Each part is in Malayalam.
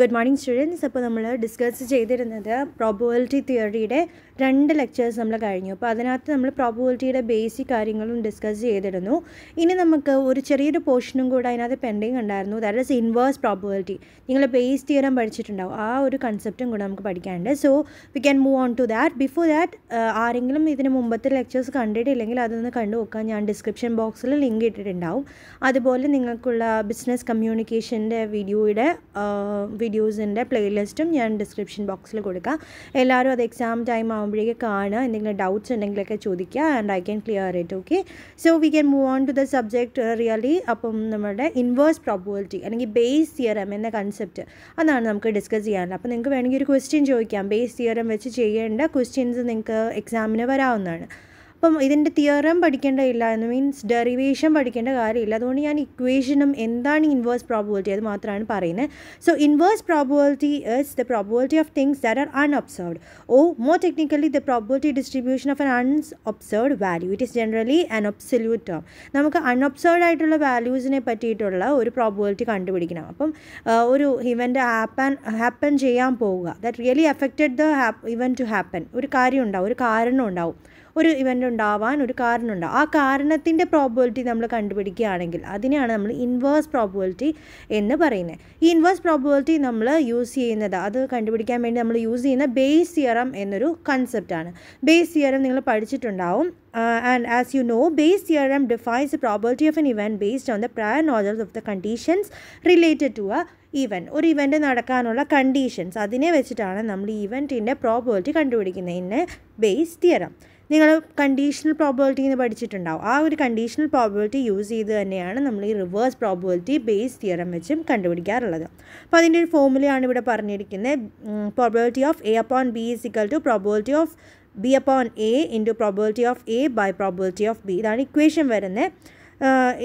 ഗുഡ് മോർണിംഗ് സ്റ്റുഡൻസ് അപ്പോൾ നമ്മൾ ഡിസ്കസ് ചെയ്തിരുന്നത് പ്രോബബിലിറ്റി തിയറിയുടെ രണ്ട് ലെക്ചേഴ്സ് നമ്മൾ കഴിഞ്ഞു അപ്പോൾ അതിനകത്ത് നമ്മൾ പ്രോബബിലിറ്റിയുടെ ബേസിക് കാര്യങ്ങളും ഡിസ്കസ് ചെയ്തിരുന്നു ഇനി നമുക്ക് ഒരു ചെറിയൊരു പോർഷനും കൂടെ അതിനകത്ത് പെൻഡിങ് ഉണ്ടായിരുന്നു ദാറ്റ് ഇസ് ഇൻവേഴ്സ് പ്രോബബിലിറ്റി നിങ്ങൾ ബേസ് തിയറം പഠിച്ചിട്ടുണ്ടാവും ആ ഒരു കൺസെപ്റ്റും കൂടെ നമുക്ക് പഠിക്കാനുണ്ട് so we can move on to that before that ആരെങ്കിലും ഇതിന് മുമ്പത്തെ ലെക്ചേഴ്സ് കണ്ടിട്ടില്ലെങ്കിൽ അതൊന്ന് കണ്ടു നോക്കാൻ ഞാൻ ഡിസ്ക്രിപ്ഷൻ ബോക്സിൽ ലിങ്ക് ഇട്ടിട്ടുണ്ടാവും അതുപോലെ നിങ്ങൾക്കുള്ള ബിസിനസ് കമ്മ്യൂണിക്കേഷൻ്റെ വീഡിയോയുടെ വീഡിയോസിൻ്റെ പ്ലേലിസ്റ്റും ഞാൻ ഡിസ്ക്രിപ്ഷൻ ബോക്സിൽ കൊടുക്കാം എല്ലാവരും അത് എക്സാം ടൈം ആകുമ്പോഴേക്ക് കാണുക എന്തെങ്കിലും ഡൗട്ട്സ് ഉണ്ടെങ്കിലൊക്കെ ചോദിക്കുക and I can clear it okay so we can move on to the subject really അപ്പം നമ്മുടെ ഇൻവേഴ്സ് പ്രോബിലിറ്റി അല്ലെങ്കിൽ ബേസ് തിയറം എന്ന കൺസെപ്റ്റ് അതാണ് നമുക്ക് ഡിസ്കസ് ചെയ്യാനുള്ളത് അപ്പോൾ നിങ്ങൾക്ക് വേണമെങ്കിൽ ഒരു ക്വസ്റ്റ്യൻ ചോദിക്കാം ബേസ് തിയറം വെച്ച് ചെയ്യേണ്ട ക്വസ്റ്റ്യൻസ് നിങ്ങൾക്ക് എക്സാമിന് വരാവുന്നതാണ് അപ്പം ഇതിൻ്റെ തിയറം പഠിക്കേണ്ടതില്ല എന്ന് മീൻസ് ഡെറിവേഷൻ പഠിക്കേണ്ട കാര്യമില്ല അതുകൊണ്ട് ഞാൻ ഇക്വേഷനും എന്താണ് ഇൻവേഴ്സ് പ്രോബിലിറ്റി അത് മാത്രമാണ് പറയുന്നത് so inverse probability is the probability of things that are unobserved or more technically the probability distribution of an unobserved value it is generally an absolute term നമുക്ക് അൺഒബ്സർവ്ഡ് ആയിട്ടുള്ള വാല്യൂസിനെ പറ്റിയിട്ടുള്ള ഒരു പ്രോബിലിറ്റി കണ്ടുപിടിക്കണം അപ്പം ഒരു ഇവൻറ്റ് ഹാപ്പൻ ഹാപ്പൻ ചെയ്യാൻ പോവുക that really affected the event to happen ഒരു കാര്യം ഉണ്ടാവും ഒരു കാരണം ഉണ്ടാവും ഒരു ഇവൻ്റ് ഉണ്ടാവാൻ ഒരു കാരണമുണ്ട് ആ കാരണത്തിൻ്റെ പ്രോബിലിറ്റി നമ്മൾ കണ്ടുപിടിക്കുകയാണെങ്കിൽ അതിനെയാണ് നമ്മൾ ഇൻവേഴ്സ് പ്രോബിലിറ്റി എന്ന് പറയുന്നത് ഈ ഇൻവേഴ്സ് പ്രോബിലിറ്റി നമ്മൾ യൂസ് ചെയ്യുന്നത് അത് കണ്ടുപിടിക്കാൻ വേണ്ടി നമ്മൾ യൂസ് ചെയ്യുന്ന ബേസ് തിയറം എന്നൊരു കൺസെപ്റ്റാണ് ബേസ് തിയറം നിങ്ങൾ പഠിച്ചിട്ടുണ്ടാവും uh, and as you know Bayes theorem defines the probability of an event based on the prior knowledge of the conditions related to a event ഒരു ഇവൻ്റ് നടക്കാനുള്ള കണ്ടീഷൻസ് അതിനെ വെച്ചിട്ടാണ് നമ്മൾ ഇവൻറ്റിൻ്റെ പ്രോബിലിറ്റി കണ്ടുപിടിക്കുന്നതിന് ബേസ് തിയറം നിങ്ങൾ കണ്ടീഷണൽ പ്രോബിലിറ്റി എന്ന് പഠിച്ചിട്ടുണ്ടാവും ആ ഒരു കണ്ടീഷണൽ പ്രോബിലിറ്റി യൂസ് ചെയ്ത് തന്നെയാണ് നമ്മൾ ഈ റിവേഴ്സ് പ്രോബിലിറ്റി ബേസ് തിയറം വെച്ചും കണ്ടുപിടിക്കാറുള്ളത് അപ്പോൾ അതിൻ്റെ ഒരു ഫോമുലയാണ് ഇവിടെ പറഞ്ഞിരിക്കുന്നത് probability of A upon B is equal to probability of B upon A into probability of A by probability of B ഇതാണ് ഇക്വേഷൻ വരുന്നത്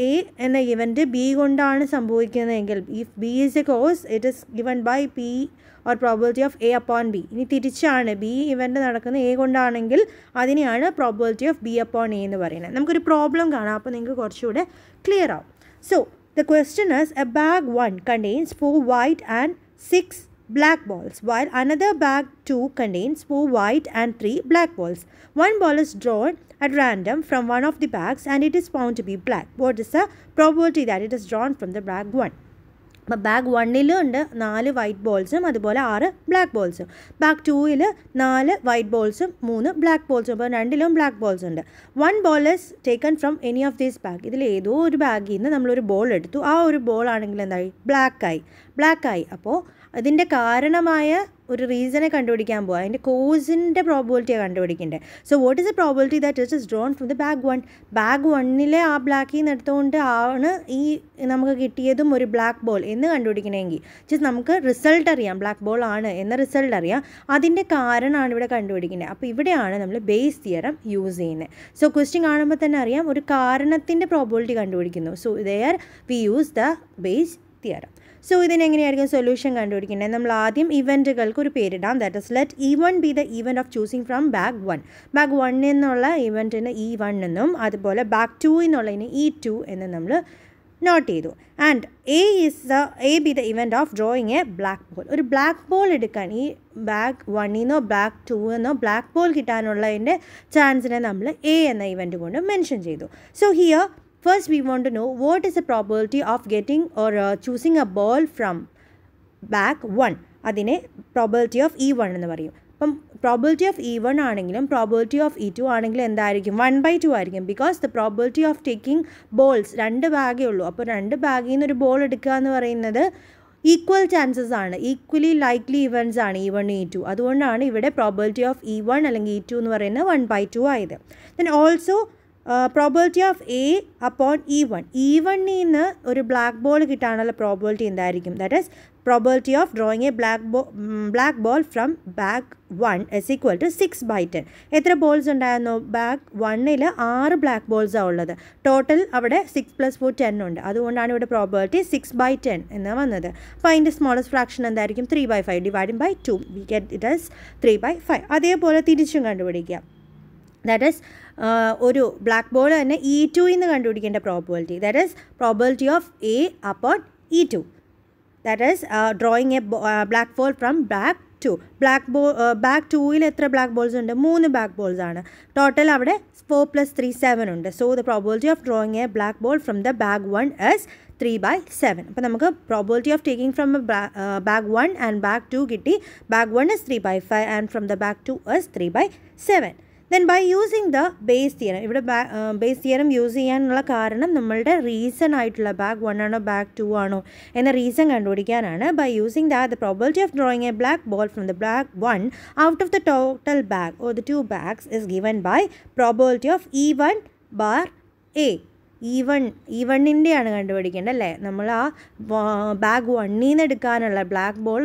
എ എന്ന ഇവൻറ്റ് ബി കൊണ്ടാണ് സംഭവിക്കുന്നതെങ്കിൽ if B is A cause it is given by P or probability of A upon B. If the Tichana B event in the A Gondanangil, Adiniana probability of B upon A in the Varina. Namkuri problem gana upon Inga clear up. So the question is a bag one contains four white and six black balls while another bag two contains four white and three black balls. One ball is drawn at random from one of the bags and it is found to be black. What is the probability that it is drawn from the bag one? അപ്പോൾ ബാഗ് വണ്ണിൽ ഉണ്ട് നാല് വൈറ്റ് ബോൾസും അതുപോലെ ആറ് ബ്ലാക്ക് ബോൾസും ബാഗ് ടൂവിൽ നാല് വൈറ്റ് ബോൾസും മൂന്ന് ബ്ലാക്ക് ബോൾസും അപ്പോൾ രണ്ടിലും ബ്ലാക്ക് ബോൾസ് ഉണ്ട് one ball is taken from any of these bag ഇതിൽ ഏതോ ഒരു ബാഗിൽ നിന്ന് നമ്മളൊരു ബോൾ എടുത്തു ആ ഒരു ബോൾ ആണെങ്കിൽ എന്തായി ബ്ലാക്കായി ബ്ലാക്കായി അപ്പോൾ അതിൻ്റെ കാരണമായ ഒരു റീസണെ കണ്ടുപിടിക്കാൻ പോകുക അതിൻ്റെ കോസിൻ്റെ പ്രോബിലിറ്റിയാണ് കണ്ടുപിടിക്കേണ്ടത് so what is a probability that it is drawn from the bag one bag വണ്ണിലെ ആ ബ്ലാക്ക് ഈ എടുത്തുകൊണ്ട് ആണ് ഈ നമുക്ക് കിട്ടിയതും ഒരു ബ്ലാക്ക് ബോൾ എന്ന് കണ്ടുപിടിക്കണമെങ്കിൽ ജസ്റ്റ് നമുക്ക് റിസൾട്ട് അറിയാം ബ്ലാക്ക് ബോൾ ആണ് എന്ന റിസൾട്ട് അറിയാം അതിൻ്റെ കാരണമാണ് ഇവിടെ കണ്ടുപിടിക്കുന്നത് അപ്പോൾ ഇവിടെയാണ് നമ്മൾ ബേസ് തിയറം യൂസ് ചെയ്യുന്നത് സോ ക്വസ്റ്റ്യൻ കാണുമ്പോൾ തന്നെ അറിയാം ഒരു കാരണത്തിൻ്റെ പ്രോബിലിറ്റി കണ്ടുപിടിക്കുന്നു so there we use the Bayes theorem so ഇതിനെങ്ങനെയായിരിക്കും സൊല്യൂഷൻ കണ്ടുപിടിക്കേണ്ടത് നമ്മൾ ആദ്യം ഇവൻറ്റുകൾക്ക് ഒരു പേരിടാം that is let E one be the event of choosing from bag one bag വണ്ണിൽ നിന്നുള്ള ഇവൻറ്റിന് ഇ വൺ എന്നും അതുപോലെ ബാക്ക് ടു എന്നുള്ളതിന് ഇ e ടു എന്ന് നമ്മൾ നോട്ട് ചെയ്തു and A is the A B the event of drawing a black ball ഒരു ബ്ലാക്ക് ബോൾ എടുക്കാൻ ഈ ബാക്ക് വണ്ണിൽ നിന്നോ ബ്ലാക്ക് ടു എന്നോ ബ്ലാക്ക് ബോൾ കിട്ടാനുള്ളതിൻ്റെ ചാൻസിനെ നമ്മൾ എ എന്ന ഇവൻറ്റ് കൊണ്ട് മെൻഷൻ ചെയ്തു so here First, we want to know what is the probability of getting or uh, choosing a ball from back 1. അതിനെ പ്രോബിലിറ്റി ഓഫ് ഇ വൺ എന്ന് പറയും അപ്പം പ്രോബിലിറ്റി ഓഫ് ഇ വൺ ആണെങ്കിലും പ്രോബിലിറ്റി ഓഫ് ഇ ടു ആണെങ്കിലും എന്തായിരിക്കും വൺ ബൈ ടു ആയിരിക്കും because the probability of taking balls രണ്ട് ബാഗേ ഉള്ളൂ അപ്പോൾ രണ്ട് ബാഗിൽ നിന്ന് ഒരു ബോൾ എടുക്കുക എന്ന് പറയുന്നത് ഈക്വൽ ചാൻസസ് ആണ് ഈക്വലി ലൈക്ലി ഇവൻസ് ആണ് ഇ വൺ ഇ ടു അതുകൊണ്ടാണ് ഇവിടെ പ്രോബിലിറ്റി ഓഫ് ഇ വൺ അല്ലെങ്കിൽ ഇ e ടു എന്ന് പറയുന്നത് വൺ ബൈ ടു ആയത് then also probability of A upon E one E വണ്ണിൽ നിന്ന് ഒരു ബ്ലാക്ക് ബോൾ കിട്ടാനുള്ള പ്രോബിലിറ്റി എന്തായിരിക്കും that is probability of drawing a black bo black ball from bag one is equal to six by ten എത്ര ബോൾസ് ഉണ്ടായിരുന്നു ബാക്ക് വണ്ണിൽ ആറ് ബ്ലാക്ക് ബോൾസാണ് ഉള്ളത് ടോട്ടൽ അവിടെ സിക്സ് പ്ലസ് ഫോർ ടെൻ ഉണ്ട് അതുകൊണ്ടാണ് ഇവിടെ പ്രോബിലിറ്റി സിക്സ് ബൈ ടെൻ എന്ന് വന്നത് അപ്പോൾ അതിൻ്റെ സ്മോളസ്റ്റ് ഫ്രാക്ഷൻ എന്തായിരിക്കും three by five divide by two we get it as three by five അതേപോലെ തിരിച്ചും കണ്ടുപിടിക്കുക ദാറ്റ് ഈസ് ഒരു ബ്ലാക്ക് ബോൾ തന്നെ ഇ e ടു എന്ന് കണ്ടുപിടിക്കേണ്ട probability that is probability of A upon E two that is drawing a black ball from black two black ball bag ടുവിൽ എത്ര ബ്ലാക്ക് ബോൾസ് ഉണ്ട് മൂന്ന് ബ്ലാക്ക് ബോൾസ് ആണ് ടോട്ടൽ അവിടെ ഫോർ പ്ലസ് ത്രീ സെവൻ ഉണ്ട് so the probability of drawing a black ball from the bag one is three by seven അപ്പോൾ നമുക്ക് probability of taking from bag one and bag two കിട്ടി bag one is three by five and from the bag two is three by seven Then by using the base theorem, if the base theorem use the null carnum number reason I to bag one and a bag two ano and the reason and again by using that the probability of drawing a black ball from the black one out of the total bag or the two bags is given by probability of E1 bar A. E e one E e വണ്ണിൻ്റെയാണ് കണ്ടുപിടിക്കേണ്ടത് അല്ലേ നമ്മൾ ആ ബാഗ് വണ്ണിൽ നിന്ന് എടുക്കാനുള്ള black ball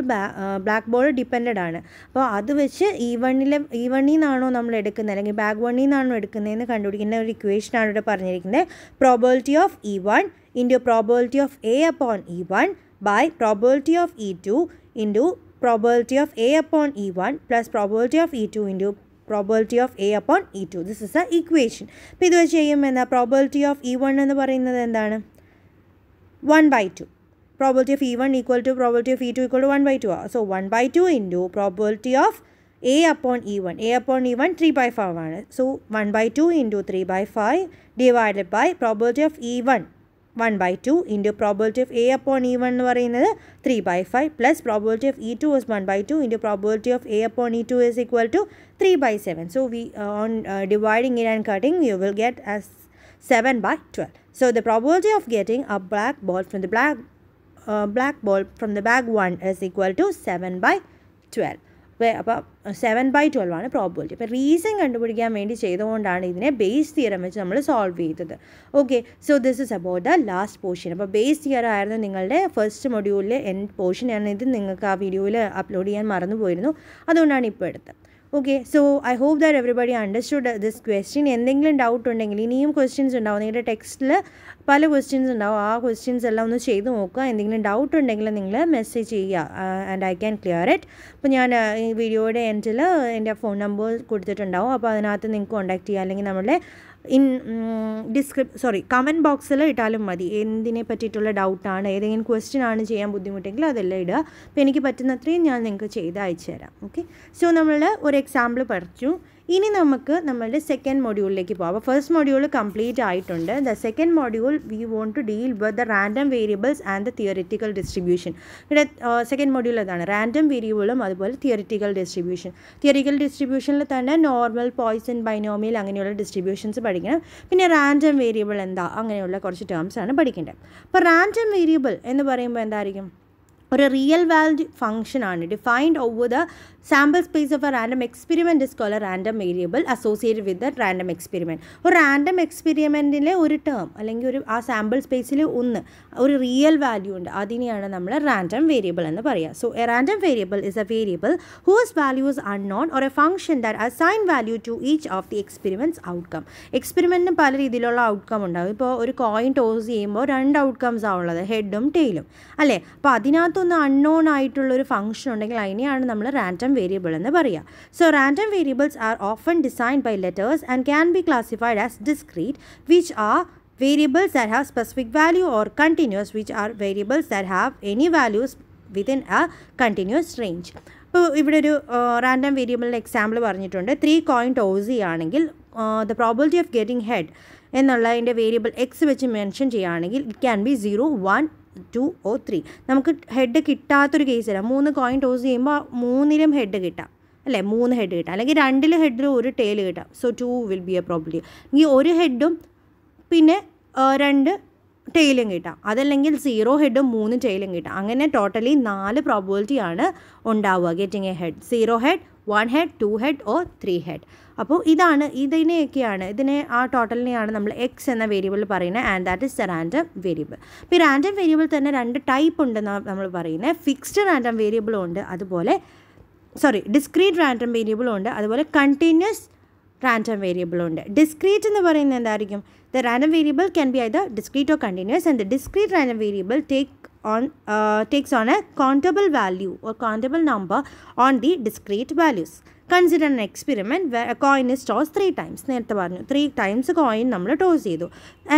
black ball depended ആണ് അപ്പോൾ അത് വെച്ച് ഇ e വണ്ണിലെ ഇ വണ്ണിൽ നിന്നാണോ നമ്മൾ എടുക്കുന്നത് അല്ലെങ്കിൽ ബാഗ് വണ്ണിൽ നിന്നാണോ എടുക്കുന്നതെന്ന് കണ്ടുപിടിക്കുന്ന ഒരു ഇക്വേഷനാണ് ഇവിടെ പറഞ്ഞിരിക്കുന്നത് probability of E one into probability of A upon E one by probability of E two into probability of A upon E one plus probability of E two into probability of A upon E2. This is the equation. Pidu HAM and the probability of E1 and the parinna then 1 by 2. Probability of E1 equal to probability of E2 equal to 1 by 2. So 1 by 2 into probability of A upon E1. A upon E1 3 by 5. So 1 by 2 into 3 by 5 divided by probability of E1. One by two. Into probability of A upon E one three by five plus probability E two is one by two. By two probability of A upon E2 is equal to 3 by 7. So, we uh, on uh, dividing it and cutting, you will get as 7 by 12. So, the probability of getting a black ball from the black, uh, black ball from the bag 1 is equal to 7 by 12. അപ്പം സെവൻ ബൈ ട്വൽവ് ആണ് പ്രോബിലിറ്റി അപ്പോൾ റീസൺ കണ്ടുപിടിക്കാൻ വേണ്ടി ചെയ്തുകൊണ്ടാണ് ഇതിനെ ബേസ് തിയറം വെച്ച് നമ്മൾ സോൾവ് ചെയ്തത് okay so this is about the last portion അപ്പോൾ ബേസ് തിയറം ആയിരുന്നു നിങ്ങളുടെ ഫസ്റ്റ് മൊഡ്യൂളിലെ എൻ പോർഷൻ ആണ് ഇത് നിങ്ങൾക്ക് ആ വീഡിയോയിൽ അപ്ലോഡ് ചെയ്യാൻ മറന്നു പോയിരുന്നു അതുകൊണ്ടാണ് ഇപ്പോൾ എടുത്തത് okay so I hope that everybody understood this question എന്തെങ്കിലും ഡൗട്ട് ഉണ്ടെങ്കിൽ ഇനിയും ക്വസ്റ്റ്യൻസ് ഉണ്ടാവും നിങ്ങളുടെ ടെക്സ്റ്റിൽ പല ക്വസ്റ്റ്യൻസ് ഉണ്ടാവും ആ ക്വസ്റ്റ്യൻസ് എല്ലാം ഒന്ന് ചെയ്ത് നോക്കുക എന്തെങ്കിലും ഡൗട്ട് ഉണ്ടെങ്കിൽ നിങ്ങൾ മെസ്സേജ് ചെയ്യുക and I can clear it അപ്പോൾ ഞാൻ ഈ വീഡിയോയുടെ എൻഡിൽ എൻ്റെ ഫോൺ നമ്പർ കൊടുത്തിട്ടുണ്ടാവും അപ്പോൾ അതിനകത്ത് നിങ്ങൾക്ക് കോൺടാക്ട് ചെയ്യുക അല്ലെങ്കിൽ നമ്മുടെ ഇൻ ഡിസ്ക്രിപ് സോറി കമൻറ്റ് ബോക്സിൽ ഇട്ടാലും മതി എന്തിനെ പറ്റിയിട്ടുള്ള ഡൗട്ടാണ് ഏതെങ്കിലും ക്വസ്റ്റ്യൻ ആണ് ചെയ്യാൻ ബുദ്ധിമുട്ടെങ്കിൽ അതെല്ലാം ഇടുക അപ്പോൾ എനിക്ക് പറ്റുന്നത്രയും ഞാൻ നിങ്ങൾക്ക് ചെയ്ത് അയച്ചു തരാം ഓക്കെ സോ നമ്മൾ ഒരു എക്സാമ്പിൾ പഠിച്ചു ഇനി നമുക്ക് നമ്മളുടെ സെക്കൻഡ് മൊഡ്യൂളിലേക്ക് പോകാം അപ്പോൾ ഫസ്റ്റ് മൊഡ്യൂൾ കംപ്ലീറ്റ് ആയിട്ടുണ്ട് the second module we want to deal with the random variables and the theoretical distribution ഇവിടെ സെക്കൻഡ് മൊഡ്യൂൾ അതാണ് റാൻഡം വേരിയബിളും അതുപോലെ തിയറിറ്റിക്കൽ ഡിസ്ട്രിബ്യൂഷൻ തിയറിക്കൽ ഡിസ്ട്രിബ്യൂഷനിൽ തന്നെ നോർമൽ പോയിസൺ ബൈനോമിയൽ അങ്ങനെയുള്ള ഡിസ്ട്രിബ്യൂഷൻസ് പഠിക്കണം പിന്നെ റാൻഡം വേരിയബിൾ എന്താ അങ്ങനെയുള്ള കുറച്ച് ടേംസ് ആണ് പഠിക്കേണ്ടത് അപ്പോൾ റാൻഡം വേരിയബിൾ എന്ന് പറയുമ്പോൾ എന്തായിരിക്കും ഒരു റിയൽ വാല്യൂ ആണ് defined over the sample space of a random experiment is call a random variable associate with the random experiment ഒരു റാൻഡം എക്സ്പെരിമെൻറ്റിലെ ഒരു ടേം അല്ലെങ്കിൽ ഒരു ആ സാമ്പിൾ സ്പേസിൽ ഒന്ന് ഒരു റിയൽ വാല്യൂ ഉണ്ട് അതിനെയാണ് നമ്മൾ റാൻഡം വേരിയബിൾ എന്ന് പറയുക so a random variable is a variable whose values known or a function that assign value to each of the experiments outcome എക്സ്പെരിമെൻറ്റിന് പല രീതിയിലുള്ള ഔട്ട്കം ഉണ്ടാകും ഇപ്പോൾ ഒരു കോയിൻ ടോസ് ചെയ്യുമ്പോൾ രണ്ട് ഔട്ട്കംസ് ഉള്ളത് ഹെഡും ടെയിലും അല്ലേ അപ്പോൾ അതിനകത്ത് അതിനകത്തൊന്ന് അൺനോൺ ആയിട്ടുള്ളൊരു ഫംഗ്ഷൻ ഉണ്ടെങ്കിൽ അതിനെയാണ് നമ്മൾ റാൻഡം വേരിയബിൾ എന്ന് പറയുക so random variables are often designed by letters and can be classified as discrete which are variables that have specific value or continuous which are variables that have any values within a continuous range ഇപ്പോൾ ഇവിടെ ഒരു റാൻഡം വേരിയബിളിൻ്റെ എക്സാമ്പിൾ പറഞ്ഞിട്ടുണ്ട് ത്രീ കോയിൻ ടോസി ആണെങ്കിൽ the probability of getting head എന്നുള്ളതിൻ്റെ വേരിയബിൾ എക്സ് വെച്ച് മെൻഷൻ ചെയ്യുകയാണെങ്കിൽ it can be zero one two or three നമുക്ക് ഹെഡ് കിട്ടാത്തൊരു അല്ല മൂന്ന് കോയിൻ ടോസ് ചെയ്യുമ്പോൾ മൂന്നിലും ഹെഡ് കിട്ടാം അല്ലേ മൂന്ന് ഹെഡ് കിട്ടാം അല്ലെങ്കിൽ രണ്ടിൽ ഹെഡിലും ഒരു ടേൽ കിട്ടാം so two will be a probability ഈ ഒരു ഹെഡും പിന്നെ രണ്ട് ടെയിലും കിട്ടാം അതല്ലെങ്കിൽ സീറോ ഹെഡും മൂന്ന് ടെയിലും കിട്ടാം അങ്ങനെ ടോട്ടലി നാല് പ്രോബിലിറ്റിയാണ് ഉണ്ടാവുക getting a head zero head one head two head or three head അപ്പോൾ ഇതാണ് ഇതിനെയൊക്കെയാണ് ഇതിനെ ആ ടോട്ടലിനെയാണ് നമ്മൾ എക്സ് എന്ന വേരിയബിൾ പറയുന്നത് and that is the random variable ഇപ്പോൾ ഈ റാൻഡം വേരിയബിൾ തന്നെ രണ്ട് ടൈപ്പ് ഉണ്ടെന്നാണ് നമ്മൾ പറയുന്നത് ഫിക്സ്ഡ് റാൻഡം വേരിയബിളും ഉണ്ട് അതുപോലെ സോറി ഡിസ്ക്രീറ്റ് റാൻഡം വേരിയബിളും ഉണ്ട് അതുപോലെ കണ്ടിന്യൂസ് റാൻഡം ഉണ്ട് ഡിസ്ക്രീറ്റ് എന്ന് പറയുന്നത് എന്തായിരിക്കും the random variable can be either discrete or continuous and the discrete random variable take on uh, takes on a countable value or countable number on the discrete values consider an experiment where a coin is tossed three times three times a coin do.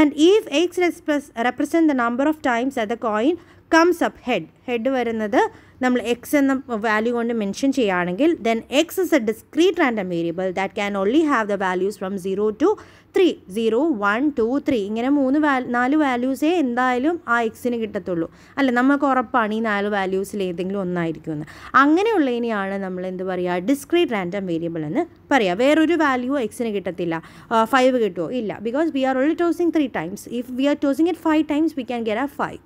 and if x represents represent the number of times that the coin comes up head head varunathu നമ്മൾ എക്സ് എന്ന വാല്യൂ കൊണ്ട് മെൻഷൻ ചെയ്യുകയാണെങ്കിൽ then X is a discrete a variable that can only have the values from zero to three zero one two three ഇങ്ങനെ മൂന്ന് വാ നാല് വാല്യൂസേ എന്തായാലും ആ എക്സിന് കിട്ടത്തുള്ളൂ അല്ല നമുക്ക് ഉറപ്പാണ് ഈ നാല് വാല്യൂസിൽ ഏതെങ്കിലും എന്ന് അങ്ങനെയുള്ളതിനെയാണ് നമ്മൾ എന്ത് പറയുക ഡിസ്ക്രീറ്റ് റാൻഡം വേരിയബിൾ എന്ന് പറയുക വേറൊരു വാല്യൂ എക്സിന് കിട്ടത്തില്ല ഫൈവ് കിട്ടുമോ ഇല്ല because we are only tossing three times if we are tossing it five times we can get a five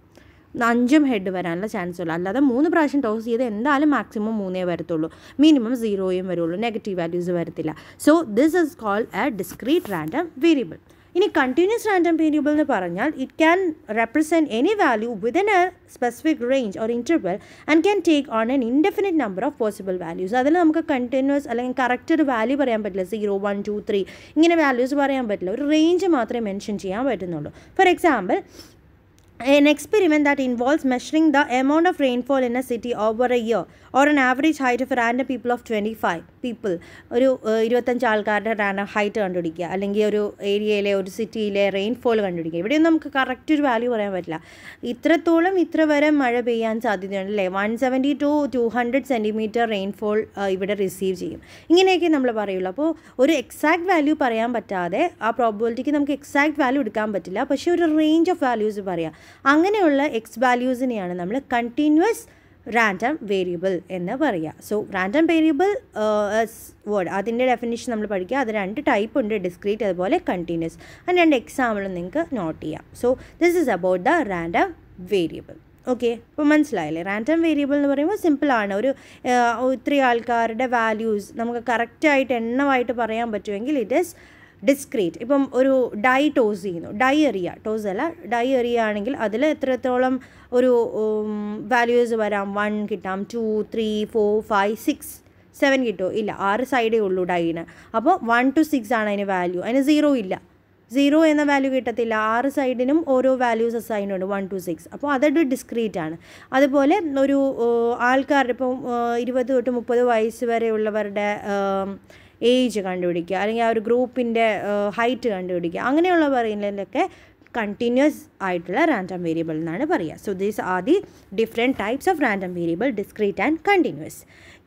അഞ്ചും ഹെഡ് വരാനുള്ള ചാൻസ് ഉള്ളൂ അല്ലാതെ മൂന്ന് പ്രാവശ്യം ടോസ് ചെയ്ത് എന്തായാലും മാക്സിമം മൂന്നേ വരത്തുള്ളൂ മിനിമം സീറോയും വരുള്ളൂ നെഗറ്റീവ് വാല്യൂസ് വരത്തില്ല so this is called a discrete random variable ഇനി കണ്ടിന്യൂസ് റാൻഡം വേരിയബിൾ എന്ന് പറഞ്ഞാൽ it can represent any value within a specific range or interval and can take on an indefinite number of possible values അതിൽ നമുക്ക് കണ്ടിന്യൂസ് അല്ലെങ്കിൽ കറക്റ്റ് ഒരു വാല്യൂ പറയാൻ പറ്റില്ല സീറോ വൺ ടു ത്രീ ഇങ്ങനെ വാല്യൂസ് പറയാൻ പറ്റില്ല ഒരു റേഞ്ച് മാത്രമേ മെൻഷൻ ചെയ്യാൻ പറ്റുന്നുള്ളൂ for example an experiment that involves measuring the amount of rainfall in a city over a year or an average height of random people of twenty five people ഒരു ഇരുപത്തഞ്ച് ആൾക്കാരുടെ റാൻഡം ഹൈറ്റ് കണ്ടുപിടിക്കുക അല്ലെങ്കിൽ ഒരു ഏരിയയിലെ ഒരു സിറ്റിയിലെ റെയിൻഫോൾ കണ്ടുപിടിക്കുക ഇവിടെയൊന്നും നമുക്ക് കറക്റ്റ് ഒരു വാല്യൂ പറയാൻ പറ്റില്ല ഇത്രത്തോളം ഇത്ര വരെ മഴ പെയ്യാൻ സാധ്യതയുണ്ട് അല്ലേ one seventy to two hundred centimetre rainfall ഇവിടെ റിസീവ് ചെയ്യും ഇങ്ങനെയൊക്കെ നമ്മൾ പറയുള്ളൂ അപ്പോൾ ഒരു എക്സാക്ട് വാല്യൂ പറയാൻ പറ്റാതെ ആ പ്രോബിലിറ്റിക്ക് നമുക്ക് എക്സാക്ട് വാല്യൂ എടുക്കാൻ പറ്റില്ല പക്ഷേ ഒരു റേഞ്ച് ഓഫ് വാല്യൂസ് പറയാം അങ്ങനെയുള്ള എക്സ് വാല്യൂസിനെയാണ് നമ്മൾ കണ്ടിന്യൂസ് റാൻഡം വേരിയബിൾ എന്ന് പറയുക സോ റാൻഡം വേരിയബിൾ വേർഡ് അതിൻ്റെ ഡെഫിനേഷൻ നമ്മൾ പഠിക്കുക അത് രണ്ട് ടൈപ്പ് ഉണ്ട് ഡിസ്ക്രീറ്റ് അതുപോലെ കണ്ടിന്യൂസ് അത് രണ്ട് എക്സാമ്പിളും നിങ്ങൾക്ക് നോട്ട് ചെയ്യാം so this is about the random variable okay ഇപ്പോൾ മനസ്സിലായില്ലേ റാൻഡം വേരിയബിൾ എന്ന് പറയുമ്പോൾ സിമ്പിളാണ് ഒരു ഇത്രയും uh, ആൾക്കാരുടെ വാല്യൂസ് നമുക്ക് കറക്റ്റായിട്ട് എണ്ണമായിട്ട് പറയാൻ പറ്റുമെങ്കിൽ ഇറ്റ് ഈസ് ഡിസ്ക്രീറ്റ് ഇപ്പം ഒരു ഡൈ ടോസ് ചെയ്യുന്നു എറിയ ടോസ് അല്ല ഡയറിയ ആണെങ്കിൽ അതിൽ എത്രത്തോളം ഒരു വാല്യൂസ് വരാം വൺ കിട്ടാം two three four five six seven കിട്ടുമോ ഇല്ല ആറ് സൈഡേ ഉള്ളൂ ഡൈന് അപ്പോൾ വൺ ടു സിക്സ് ആണ് അതിന് വാല്യൂ അതിന് സീറോ ഇല്ല സീറോ എന്ന വാല്യൂ കിട്ടത്തില്ല ആറ് സൈഡിനും ഓരോ വാല്യൂസ് അസൈൻ ഉണ്ട് വൺ ടു സിക്സ് അപ്പോൾ അതൊരു ഡിസ്ക്രീറ്റ് ആണ് അതുപോലെ ഒരു ആൾക്കാരുടെ ഇപ്പം ഇരുപത് തൊട്ട് മുപ്പത് വയസ്സ് വരെയുള്ളവരുടെ ഏജ് കണ്ടുപിടിക്കുക അല്ലെങ്കിൽ ആ ഒരു ഗ്രൂപ്പിൻ്റെ ഹൈറ്റ് കണ്ടുപിടിക്കുക അങ്ങനെയുള്ള പറയുന്നതിലൊക്കെ കണ്ടിന്യൂസ് ആയിട്ടുള്ള റാൻഡം വേരിയബിൾ എന്നാണ് പറയുക so these are the different types of random variable discrete and continuous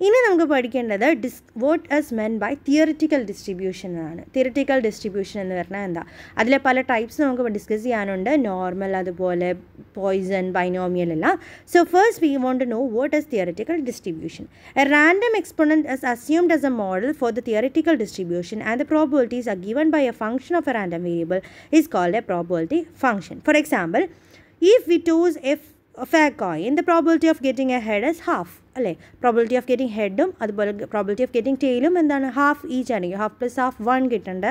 ഇനി നമുക്ക് പഠിക്കേണ്ടത് ഡിസ് വോട്ട് ആസ് മെൻ ബൈ തിയറിറ്റിക്കൽ ഡിസ്ട്രിബ്യൂഷൻ ആണ് തിയറിറ്റിക്കൽ ഡിസ്ട്രിബ്യൂഷൻ എന്ന് പറഞ്ഞാൽ എന്താ അതിലെ പല ടൈപ്സ് നമുക്ക് ഡിസ്കസ് ചെയ്യാനുണ്ട് നോർമൽ അതുപോലെ പോയിസൺ ബൈനോമിയൽ എല്ലാം so first we want to know what as theoretical distribution a random exponent as assumed as a model for the theoretical distribution and the probabilities are given by a function of a random variable is called a probability function for example if we toss a fair coin the probability of getting a head is half അല്ലേ പ്രോബിലിറ്റി ഓഫ് ഗെറ്റിംഗ് ഹെഡും അതുപോലെ പ്രോബിലിറ്റി ഓഫ് ഗെറ്റിംഗ് ടെയിലും എന്താണ് ഹാഫ് ഈച്ച് ആണെങ്കിൽ ഹാഫ് പ്ലസ് ഹാഫ് വൺ കിട്ടേണ്ട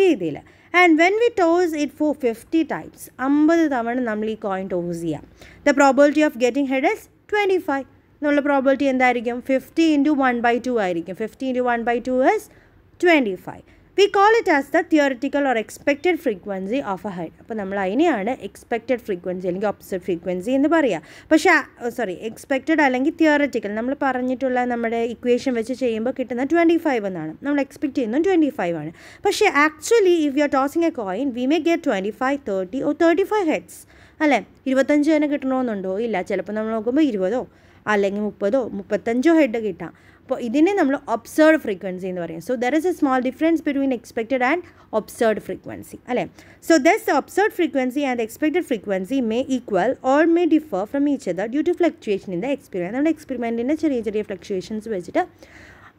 രീതിയിൽ and when we toss it for fifty times അമ്പത് തവണ നമ്മൾ ഈ കോയിൻ ടോസ് ചെയ്യാം the probability of getting head is twenty five എന്നുള്ള പ്രോബിലിറ്റി എന്തായിരിക്കും fifty into one by two ആയിരിക്കും fifty into one by two is twenty five we call it as the theoretical or expected frequency of a head അപ്പോൾ നമ്മൾ അതിനെയാണ് എക്സ്പെക്റ്റഡ് ഫ്രീക്വൻസി അല്ലെങ്കിൽ ഓപ്പോസിറ്റ് ഫ്രീക്വൻസി എന്ന് പറയുക പക്ഷേ സോറി എക്സ്പെക്റ്റഡ് അല്ലെങ്കിൽ തിയോറിറ്റിക്കൽ നമ്മൾ പറഞ്ഞിട്ടുള്ള നമ്മുടെ ഇക്വേഷൻ വെച്ച് ചെയ്യുമ്പോൾ കിട്ടുന്ന ട്വൻറ്റി ഫൈവ് എന്നാണ് നമ്മൾ എക്സ്പെക്ട് ചെയ്യുന്നത് ട്വൻറ്റി ഫൈവ് ആണ് പക്ഷേ actually if you are tossing a coin we may get twenty five thirty or thirty five heads അല്ലേ ഇരുപത്തഞ്ച് തന്നെ കിട്ടണമെന്നുണ്ടോ ഇല്ല ചിലപ്പോൾ നമ്മൾ നോക്കുമ്പോൾ ഇരുപതോ അല്ലെങ്കിൽ മുപ്പതോ മുപ്പത്തഞ്ചോ ഹെഡ് കിട്ടാം അപ്പോൾ ഇതിനെ നമ്മൾ ഒബ്സേർഡ് ഫ്രീക്വൻസി എന്ന് പറയും so there is a small difference between expected and observed frequency അല്ലേ so thus observed frequency and expected frequency may equal or may differ from each other due to fluctuation in the experiment നമ്മുടെ എക്സ്പെരിമെൻറ്റിൻ്റെ ചെറിയ ചെറിയ ഫ്ലക്ച്വേഷൻസ് വെച്ചിട്ട്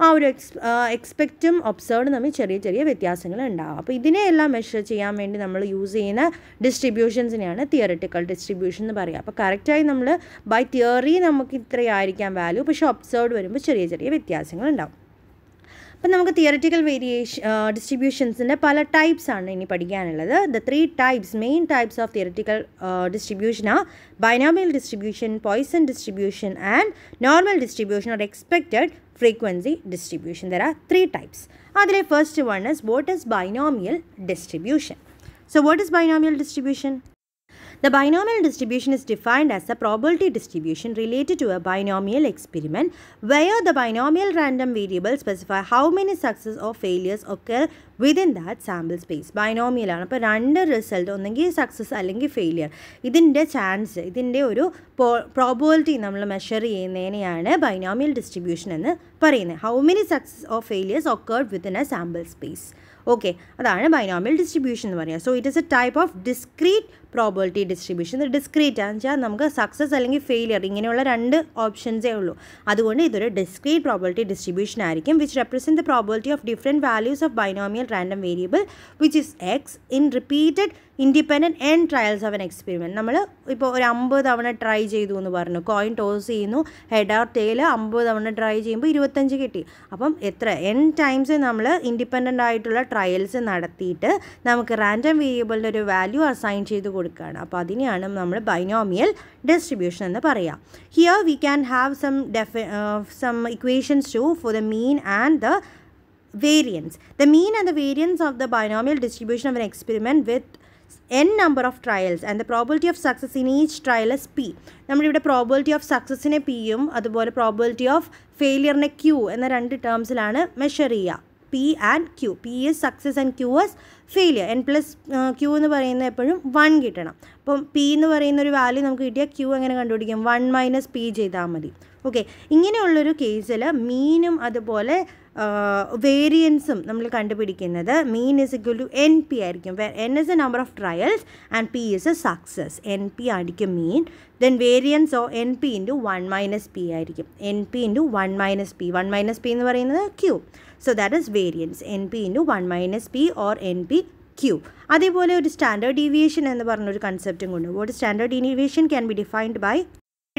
ആ ഒരു എക്സ് എക്സ്പെക്റ്റും ഒബ്സേർഡും തമ്മിൽ ചെറിയ ചെറിയ വ്യത്യാസങ്ങൾ ഉണ്ടാകും അപ്പോൾ ഇതിനെയെല്ലാം മെഷർ ചെയ്യാൻ വേണ്ടി നമ്മൾ യൂസ് ചെയ്യുന്ന ഡിസ്ട്രിബ്യൂഷൻസിനെയാണ് തിയറിറ്റിക്കൽ ഡിസ്ട്രിബ്യൂഷൻ എന്ന് പറയുക അപ്പോൾ കറക്റ്റായി നമ്മൾ ബൈ തിയറി നമുക്ക് ഇത്രയായിരിക്കാം വാല്യൂ പക്ഷേ ഒബ്സേർഡ് വരുമ്പോൾ ചെറിയ ചെറിയ വ്യത്യാസങ്ങൾ ഉണ്ടാകും അപ്പം നമുക്ക് തിയറിറ്റിക്കൽ വേരിയേഷൻ ഡിസ്ട്രിബ്യൂഷൻസിൻ്റെ പല ടൈപ്സ് ആണ് ഇനി പഠിക്കാനുള്ളത് the three types main types of theoretical distribution uh binomial distribution Poisson distribution and normal distribution or expected frequency distribution. There are three types. The first one is what is binomial distribution. So what is binomial distribution? The binomial distribution is defined as a probability distribution related to a binomial experiment where the binomial random variable specify how many success or failures occur within that sample space. Binomial ആണ് അപ്പോൾ രണ്ട് റിസൾട്ട് ഒന്നെങ്കിൽ സക്സസ് അല്ലെങ്കിൽ ഫെയിലിയർ ഇതിൻ്റെ ചാൻസ് ഇതിൻ്റെ ഒരു പ്രോബിലിറ്റി നമ്മൾ മെഷർ ചെയ്യുന്നതിനെയാണ് ബൈനോമിയൽ ഡിസ്ട്രിബ്യൂഷൻ എന്ന് പറയുന്നത് how many success or failures occurred within a sample space okay അതാണ് ബൈനോമിയൽ ഡിസ്ട്രിബ്യൂഷൻ എന്ന് പറയുക so it is a type of discrete probability distribution ഇത് ഡിസ്ക്രീറ്റ് ആണെന്ന് വെച്ചാൽ നമുക്ക് സക്സസ് അല്ലെങ്കിൽ ഫെയിലിയർ ഇങ്ങനെയുള്ള രണ്ട് ഓപ്ഷൻസേ ഉള്ളൂ അതുകൊണ്ട് ഇതൊരു ഡിസ്ക്രീറ്റ് പ്രോബിലിറ്റി ഡിസ്ട്രിബ്യൂഷൻ ആയിരിക്കും which represent the probability of different values of binomial random variable which is X in repeated independent N trials of an experiment നമ്മൾ ഇപ്പോൾ ഒരു അമ്പത് തവണ ട്രൈ ചെയ്തു എന്ന് പറഞ്ഞു കോയിൻ ടോസ് ചെയ്യുന്നു ഹെഡ് ആർ ടെയിൽ അമ്പത് തവണ ട്രൈ ചെയ്യുമ്പോൾ ഇരുപത്തഞ്ച് കിട്ടി അപ്പം എത്ര എൻ ടൈംസ് നമ്മൾ ഇൻഡിപെൻഡൻ്റ് ആയിട്ടുള്ള ട്രയൽസ് നടത്തിയിട്ട് നമുക്ക് റാൻഡം വേരിയബിളിൻ്റെ ഒരു വാല്യൂ അസൈൻ ചെയ്ത് കൊടുക്കുകയാണ് അപ്പോൾ അതിനെയാണ് നമ്മൾ ബൈനോമിയൽ ഡിസ്ട്രിബ്യൂഷൻ എന്ന് പറയുക here we can have some ഡെഫി some equations to for the mean and the variance the mean and the variance of the binomial distribution of an experiment with N number of trials and the probability of success in each trial is P നമ്മളിവിടെ പ്രോബിലിറ്റി ഓഫ് സക്സസിനെ പിയും അതുപോലെ പ്രോബിലിറ്റി ഓഫ് ഫെയിലിയറിനെ ക്യൂ എന്ന രണ്ട് ടേംസിലാണ് മെഷർ ചെയ്യുക P and Q P is success and Q S failure N plus Q എന്ന് പറയുന്ന എപ്പോഴും വൺ കിട്ടണം അപ്പം പി എന്ന് പറയുന്ന ഒരു വാല്യൂ നമുക്ക് കിട്ടിയാൽ ക്യൂ എങ്ങനെ കണ്ടുപിടിക്കും വൺ മൈനസ് പി ചെയ്താൽ മതി ഓക്കെ ഇങ്ങനെയുള്ളൊരു കേസിൽ മീനും അതുപോലെ വേരിയൻസും നമ്മൾ കണ്ടുപിടിക്കുന്നത് mean is equal to N P ആയിരിക്കും where N is a number of trials and P is a success N P ആയിരിക്കും mean then variance or N P into one minus P ആയിരിക്കും N P into one minus P one minus P എന്ന് പറയുന്നത് Q so that is variance N P into one minus P or N P Q അതേപോലെ ഒരു സ്റ്റാൻഡേർഡ് ഡീവിയേഷൻ എന്ന് പറഞ്ഞൊരു കൺസെപ്റ്റും കൊണ്ട് ഒരു standard deviation can be defined by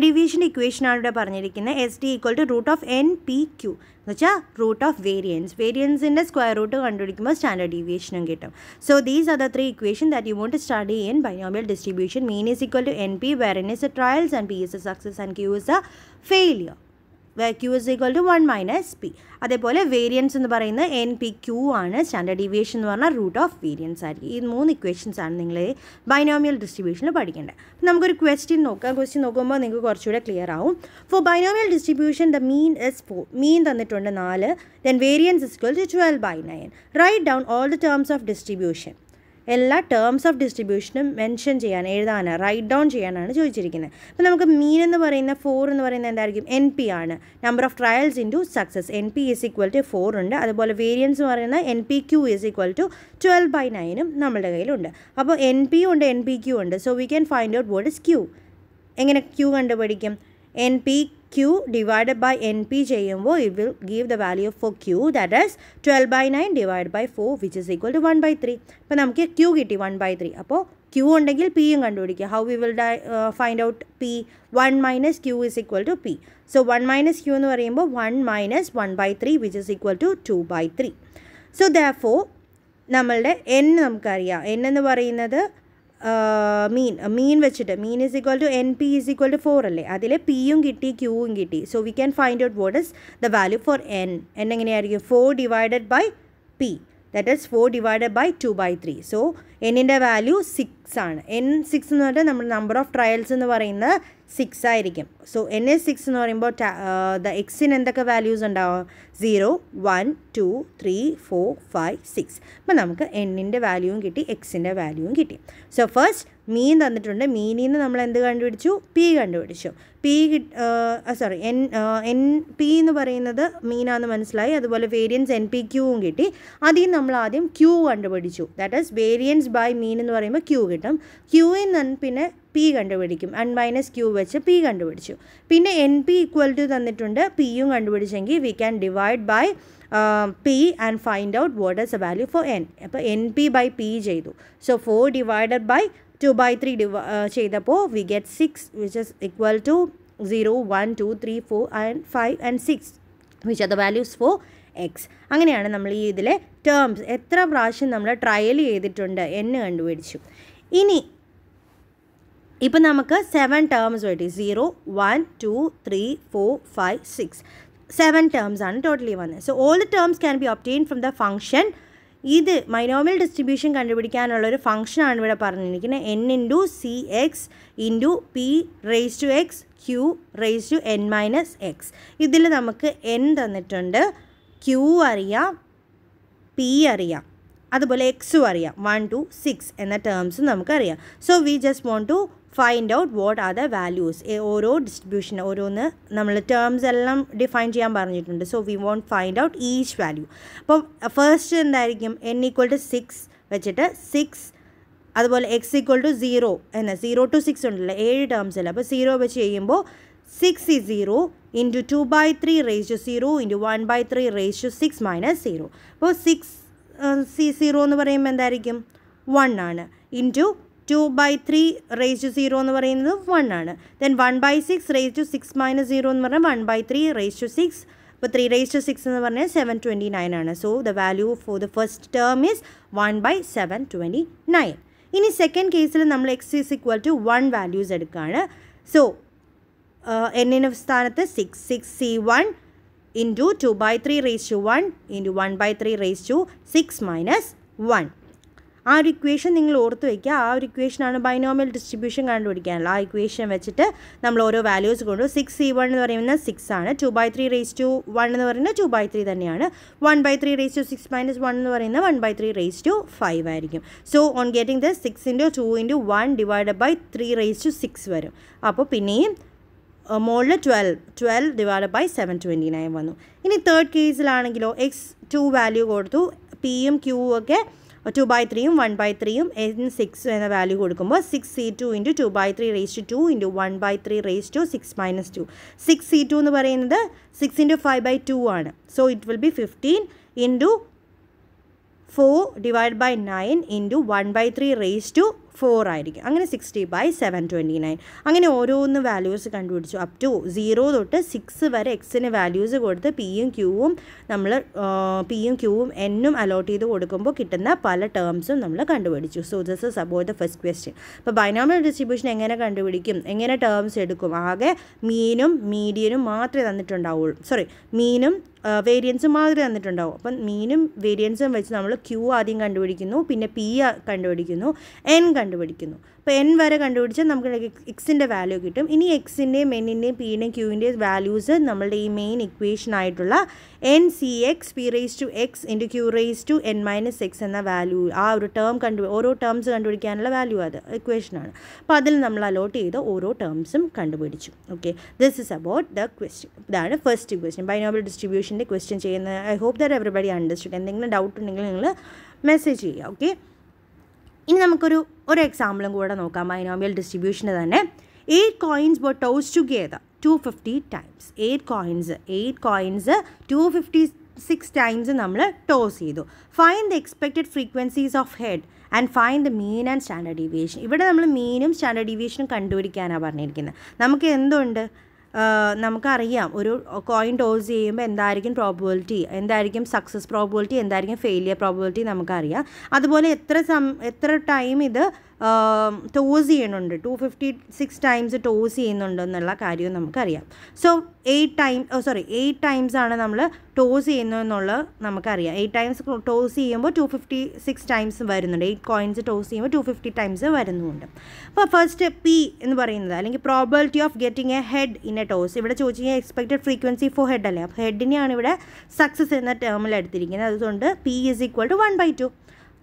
Deviation equation is S D equal to root of n p q which is root of variance variance in the square root kandupidikkumba standard deviation getum so these are the three equations that you want to study in binomial distribution mean is equal to np where n is the trials and p is the success and q is the failure where Q is equal to 1 minus P. അതേപോലെ വേരിയൻസ് എന്ന് പറയുന്നത് എൻ പി ക്യൂ ആണ് സ്റ്റാൻഡേർഡ് ഡീവിയേഷൻ എന്ന് പറഞ്ഞാൽ റൂട്ട് ഓഫ് വേരിയൻസ് ആയിരിക്കും ഈ മൂന്ന് ഇക്വേഷൻസ് ആണ് നിങ്ങൾ ബൈനോമിയൽ ഡിസ്ട്രിബ്യൂഷനിൽ പഠിക്കേണ്ടത് നമുക്കൊരു ക്വസ്റ്റ്യൻ നോക്കാം ക്വസ്റ്റ്യൻ നോക്കുമ്പോൾ നിങ്ങൾക്ക് കുറച്ചുകൂടെ ക്ലിയർ ആവും for binomial distribution the mean is four mean തന്നിട്ടുണ്ട് നാല് then variance is equal to twelve by nine write down all the terms of distribution എല്ലാ ടേംസ് ഓഫ് ഡിസ്ട്രിബ്യൂഷനും മെൻഷൻ ചെയ്യാൻ എഴുതാൻ റൈറ്റ് ഡൗൺ ചെയ്യാനാണ് ചോദിച്ചിരിക്കുന്നത് അപ്പോൾ നമുക്ക് മീൻ എന്ന് പറയുന്ന ഫോർ എന്ന് പറയുന്നത് എന്തായിരിക്കും എൻ പി ആണ് number of trials to success N p is equal to four ഉണ്ട് അതുപോലെ വേരിയൻസ് എന്ന് പറയുന്ന n p q is equal to twelve by നയനും നമ്മളുടെ കയ്യിലുണ്ട് അപ്പോൾ എൻ പി ഉണ്ട് എൻ പി ക്യു ഉണ്ട് so we can find out what is q എങ്ങനെ ക്യൂ കണ്ടുപിടിക്കും n p Q divided by NP ചെയ്യുമ്പോൾ it will give the value of for Q that is 12 by 9 divided by 4 which is equal to 1 by 3. അപ്പോൾ നമുക്ക് Q കിട്ടി 1 by 3 അപ്പോൾ Q ഉണ്ടെങ്കിൽ പിയും കണ്ടുപിടിക്കുക how we will find out p one minus q is equal to p so one minus q എന്ന് പറയുമ്പോൾ one minus one by three which is equal to two by three so though നമ്മളുടെ എൻ നമുക്കറിയാം എൻ എന്ന് പറയുന്നത് മീൻ മീൻ വെച്ചിട്ട് mean is equal to N p is equal to four അല്ലേ അതിൽ പിയും കിട്ടി ക്യൂവും കിട്ടി so we can find out what is the value for n n എങ്ങനെയായിരിക്കും four divided by p that is four divided by two by three so എന്നിൻ്റെ വാല്യൂ സിക്സ് ആണ് എൻ സിക്സ് എന്ന് പറഞ്ഞാൽ നമ്മുടെ നമ്പർ ഓഫ് ട്രയൽസ് എന്ന് പറയുന്നത് സിക്സ് ആയിരിക്കും സോ എൻ എസ് സിക്സ് എന്ന് പറയുമ്പോൾ ദ എക്സിന് എന്തൊക്കെ വാല്യൂസ് ഉണ്ടാവും zero one two three four five six അപ്പം നമുക്ക് എന്നിൻ്റെ വാല്യൂവും കിട്ടി എക്സിൻ്റെ വാല്യൂവും കിട്ടി സോ ഫസ്റ്റ് മീൻ തന്നിട്ടുണ്ട് മീനിൽ നിന്ന് നമ്മൾ എന്ത് കണ്ടുപിടിച്ചു പി കണ്ടുപിടിച്ചു p sorry n n p എന്ന് പറയുന്നത് മീനാന്ന് മനസ്സിലായി അതുപോലെ വേരിയൻസ് എൻ പി ക്യൂവും കിട്ടി അതിൽ നമ്മൾ ആദ്യം ക്യൂ കണ്ടുപിടിച്ചു that is variance by mean എന്ന് പറയുമ്പോൾ ക്യൂ കിട്ടും ക്യൂയിൽ നിന്ന് പിന്നെ പി കണ്ടുപിടിക്കും അൺ മൈനസ് ക്യൂ വെച്ച് പി കണ്ടുപിടിച്ചു പിന്നെ എൻ പി ഈക്വൽ ടു തന്നിട്ടുണ്ട് പിയും കണ്ടുപിടിച്ചെങ്കിൽ we can divide by p and find out what is a value for n അപ്പോൾ എൻ പി ബൈ പി ചെയ്തു so four divided by two by three ഡിവ ചെയ്തപ്പോൾ we get six which is equal to zero one two three four and five and six which are the values for x അങ്ങനെയാണ് നമ്മൾ ഈ ഇതിലെ ടേംസ് എത്ര പ്രാവശ്യം നമ്മൾ ട്രയൽ ചെയ്തിട്ടുണ്ട് എന്ന് കണ്ടുപിടിച്ചു ഇനി ഇപ്പം നമുക്ക് സെവൻ ടേംസ് വേണ്ടി zero one two three four five six seven terms ആണ് ടോട്ടലി വന്നത് so all the terms can be obtain from the function ഇത് മൈനോമിയൽ ഡിസ്ട്രിബ്യൂഷൻ കണ്ടുപിടിക്കാനുള്ളൊരു ഫംഗ്ഷനാണ് ഇവിടെ പറഞ്ഞിരിക്കുന്നത് n into c x into p raise to x q raise to n minus x ഇതിൽ നമുക്ക് എൻ തന്നിട്ടുണ്ട് ക്യൂ അറിയാം പി അറിയാം അതുപോലെ എക്സും അറിയാം വൺ ടു സിക്സ് എന്ന ടേംസും നമുക്കറിയാം so we just want to find out what are the values ഓരോ ഡിസ്ട്രിബ്യൂഷൻ ഓരോന്ന് നമ്മൾ ടേംസ് എല്ലാം ഡിഫൈൻ ചെയ്യാൻ പറഞ്ഞിട്ടുണ്ട് so we want find out each value അപ്പം ഫസ്റ്റ് എന്തായിരിക്കും എൻ ഈക്വൽ ടു സിക്സ് വെച്ചിട്ട് സിക്സ് അതുപോലെ എക്സ് ഈക്വൽ ടു സീറോ എന്ന സീറോ ടു സിക്സ് ഉണ്ടല്ലോ ഏഴ് ടേംസ് അല്ല അപ്പോൾ സീറോ വെച്ച് ചെയ്യുമ്പോൾ സിക്സ് ഇ zero into two by three raise to zero into one by three raise to six minus zero അപ്പോൾ സിക്സ് സി സീറോ എന്ന് പറയുമ്പോൾ എന്തായിരിക്കും വൺ ആണ് into 2 by 3 raised to 0 1 aanu then 1 by 6 raised to 6 minus 0 1 by 3 raised to 6 but 3 raised to 6 is 729 aanu so the value for the first term is 1 by 729 in the second case we have x is equal to 1 values edukkaana so uh, n in sthanathu 6 6 c 1 into 2 by 3 ratio 1 into 1 by 3 raised to 6 minus 1. ആ ഒരു ഇക്വേഷൻ നിങ്ങൾ ഓർത്ത് വയ്ക്കുക ആ ഒരു ഇക്വേഷനാണ് ബൈനോമിയൽ ഡിസ്ട്രിബ്യൂഷൻ കണ്ടുപിടിക്കാനുള്ള ആ ഇക്വേഷൻ വെച്ചിട്ട് നമ്മൾ ഓരോ വാല്യൂസ് കൊണ്ട് സിക്സ് സി വൺ എന്ന് പറയുന്നത് സിക്സ് ആണ് two by three raise to one എന്ന് പറയുന്നത് ടു ബൈ ത്രീ തന്നെയാണ് one by three raise to six minus one എന്ന് പറയുന്നത് one by three raise to five ആയിരിക്കും so on getting the six into two into one divide by three raise to six വരും അപ്പോൾ പിന്നെയും മോളിൽ twelve twelve divide by seven twenty nine വന്നു ഇനി തേർഡ് കേസിലാണെങ്കിലോ എക്സ് ടു വാല്യൂ കൊടുത്തു പിയും ക്യൂവും ഒക്കെ ടു ബൈ ത്രീയും വൺ ബൈ ത്രീയും എൻ സിക്സ് എന്ന വാല്യൂ കൊടുക്കുമ്പോൾ six c two into two by three raise to two into one by three raise to six minus two six c two എന്ന് പറയുന്നത് six into five by two ആണ് so it will be fifteen into four divide by nine into one by three raise to four ആയിരിക്കും അങ്ങനെ sixty by seven twenty nine അങ്ങനെ ഓരോന്ന് വാല്യൂസ് കണ്ടുപിടിച്ചു അപ് ടു സീറോ തൊട്ട് സിക്സ് വരെ എക്സിന് വാല്യൂസ് കൊടുത്ത് പിയും ക്യൂവും നമ്മൾ പിയും ക്യൂവും എന്നും അലോട്ട് ചെയ്ത് കൊടുക്കുമ്പോൾ കിട്ടുന്ന പല ടേംസും നമ്മൾ കണ്ടുപിടിച്ചു so this is about the first question അപ്പോൾ ബൈനോമിയൽ ഡിസ്ട്രിബ്യൂഷൻ എങ്ങനെ കണ്ടുപിടിക്കും എങ്ങനെ ടേംസ് എടുക്കും ആകെ മീനും മീഡിയനും മാത്രമേ തന്നിട്ടുണ്ടാവുള്ളൂ സോറി മീനും വേരിയൻസും മാതിരി തന്നിട്ടുണ്ടാവും അപ്പം മീനും വേരിയൻസും വെച്ച് നമ്മൾ ക്യൂ ആദ്യം കണ്ടുപിടിക്കുന്നു പിന്നെ പി കണ്ടുപിടിക്കുന്നു എൻ കണ്ടുപിടിക്കുന്നു അപ്പോൾ എൻ വരെ കണ്ടുപിടിച്ചാൽ നമുക്ക് എക്സിൻ്റെ വാല്യൂ കിട്ടും ഇനി എക്സിൻ്റെയും എന്നിൻ്റെയും പീൻ്റെയും ക്യൂവിൻ്റെയും വാല്യൂസ് നമ്മളുടെ ഈ മെയിൻ ഇക്വേഷൻ ആയിട്ടുള്ള n c x p raise to x into q raise to n minus x എന്ന വാല്യൂ ആ ഒരു ടേം കണ്ടു ഓരോ ടേംസ് കണ്ടുപിടിക്കാനുള്ള വാല്യൂ അത് ഇക്വേഷനാണ് അപ്പോൾ അതിൽ നമ്മൾ അലോട്ട് ചെയ്ത ഓരോ ടേംസും കണ്ടുപിടിച്ചു okay this is about the question ഇതാണ് ഫസ്റ്റ് ക്വസ്റ്റ്യൻ ബൈനോബിൾ ഡിസ്ട്രിബ്യൂഷൻ്റെ ക്വസ്റ്റ്യൻ ചെയ്യുന്ന I hope that everybody understood എന്തെങ്കിലും ഡൗട്ട് ഉണ്ടെങ്കിൽ നിങ്ങൾ മെസ്സേജ് ചെയ്യുക ഓക്കെ ഇനി നമുക്കൊരു ഒരു എക്സാമ്പിളും കൂടെ നോക്കാം ബൈനോമിയൽ ഡിസ്ട്രിബ്യൂഷന് തന്നെ eight coins were toss together two fifty times eight coins eight coins two fifty six times നമ്മൾ ടോസ് ചെയ്തു find the expected frequencies of head and find the mean and standard deviation ഇവിടെ നമ്മൾ മീനും സ്റ്റാൻഡേർഡ് ഡീവിയേഷനും കണ്ടുപിടിക്കാനാണ് പറഞ്ഞിരിക്കുന്നത് നമുക്ക് എന്തുണ്ട് നമുക്കറിയാം ഒരു കോയിൻ ടോസ് ചെയ്യുമ്പോൾ എന്തായിരിക്കും പ്രോബിലിറ്റി എന്തായിരിക്കും സക്സസ് പ്രോബിലിറ്റി എന്തായിരിക്കും ഫെയിലിയർ പ്രോബിലിറ്റി നമുക്കറിയാം അതുപോലെ എത്ര സം എത്ര ടൈം ഇത് ടോസ് ചെയ്യണുണ്ട് two fifty six times toss ചെയ്യുന്നുണ്ടെന്നുള്ള കാര്യവും നമുക്കറിയാം so eight time sorry eight times ആണ് നമ്മൾ ടോസ് ചെയ്യുന്നതെന്നുള്ള നമുക്കറിയാം എയ്റ്റ് ടൈംസ് ടോസ് ചെയ്യുമ്പോൾ ടു ഫിഫ്റ്റി സിക്സ് ടൈംസ് വരുന്നുണ്ട് എയ്റ്റ് കോയിൻസ് ടോസ് ചെയ്യുമ്പോൾ ടു ഫിഫ്റ്റി ടൈംസ് വരുന്നുണ്ട് അപ്പോൾ ഫസ്റ്റ് പി എന്ന് പറയുന്നത് അല്ലെങ്കിൽ probability of getting a head in a toss ഇവിടെ ചോദിച്ചു കഴിഞ്ഞാൽ എക്സ്പെക്റ്റഡ് ഫ്രീക്വൻസി ഫോർ ഹെഡ് അല്ലേ അപ്പോൾ ഹെഡിനെയാണ് ഇവിടെ സക്സസ് എന്ന ടേമിൽ എടുത്തിരിക്കുന്നത് അതുകൊണ്ട് p is equal to one by two